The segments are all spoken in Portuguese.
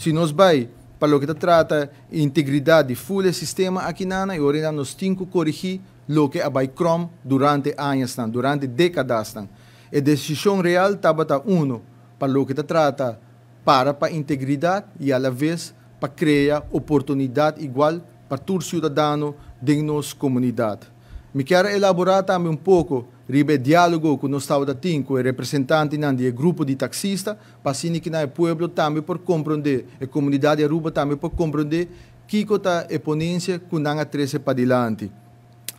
Se nós vai para o que trata integridade full sistema aqui na e ora nós temos que corrigir o que vai crom durante anos, durante décadas. A decisão real estava tá uno para o que trata para para integridade e à vez para criar oportunidade igual para todo cidadão de nossa comunidade. Mi quero elaborar também um pouco ribe diálogo com o Estado da Tinco e representante do grupo de taxistas, para assim que o povo também por compreender, a comunidade Aruba também por compreender que está a ponência que não atrece para adiante.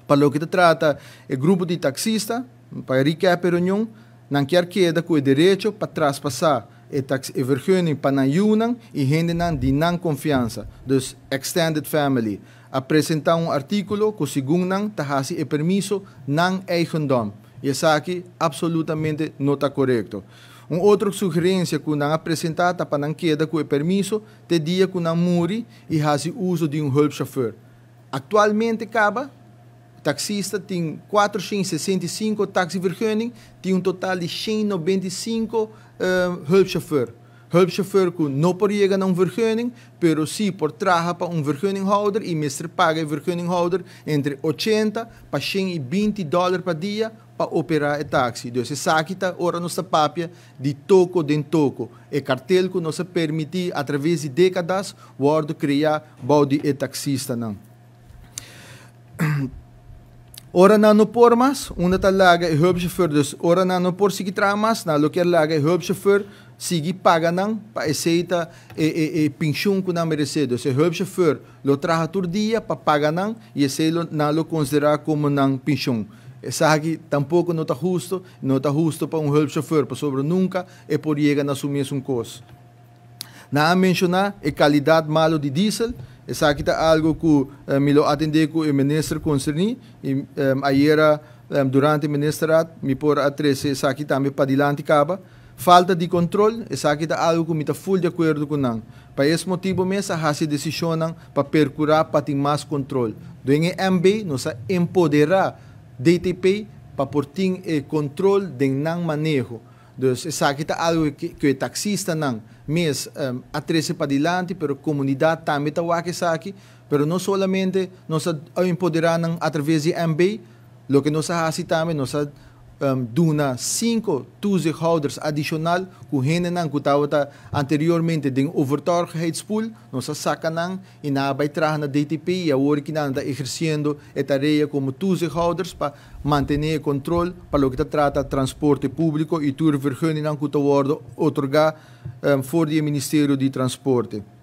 Para o que trata, o grupo de taxistas, para recap a reunião, não quer queda com o direito para traspassar etax vergunning panajunan e rendenan de não confiança dos extended family. Apresentar um artículo que segungnan tahasi e permiso não eigendom. E essa aqui absolutamente não está correto. Um outra sugerência que não apresentada para não queda com e permisso, te dia que não muri e hace uso de um help chauffeur. Atualmente, acaba taxista tem 465 taxivergunning, tem um total de 195 uh, eh, hulpchauffeur. Hulpchauffeur que não pode chegar não vergunning, mas sim por trabalhar para um vergunningholder e mestre paga o vergunninghouder entre 80 para 120 dólares por dia para operar o taxi. Então, se saquita, ora nossa papia de toco de toco. E cartel que nos permite, através de décadas, o criar balde e taxista. Não. Ora na no por mas, una laga e hubchauffeur dus. Ora na no por sigi tramas, na loker laga e hubchauffeur sigi paga para pa eseita e, e, e pinchun ku na merecido. Se hubchauffeur lo traha turdia pa paga e ese lo, na lo considera como nang pinchun. Essa aqui tampouco não está justo, não está justo para um hubchauffeur, para sobre nunca e por llegar a assumir um custo. Na mencionar a qualidade malo de diesel, essa aqui está algo que uh, me lo atender com o eh, ministro concerni, e um, aí um, durante o ministro me por a 13, essa aqui também para adiante acaba. Falta de controle, essa aqui está algo que me está full de acordo com não. Para esse motivo mesmo, a se decisionam para percurar para ter mais controle. Do MB, nós empoderar DTP para por ter eh, controle de não manejo. Dus e sabe que algo al, que o taxista não, mes um, atrese para diante, pero comunidad também tá aqui sabe, pero no solamente nos nós a través de MB, lo que nos hace também nos um, duna 5 toezichthouders adicional kuhenen ang kutawata anteriormente ding overtorgheidspool no sa sakanang e na DTP e a hora que anda exercendo a tarefa como toezichthouders para manter controle para o que trata transporte público e tour vergunning o kutawardo otorga um, for Ministério de Transporte.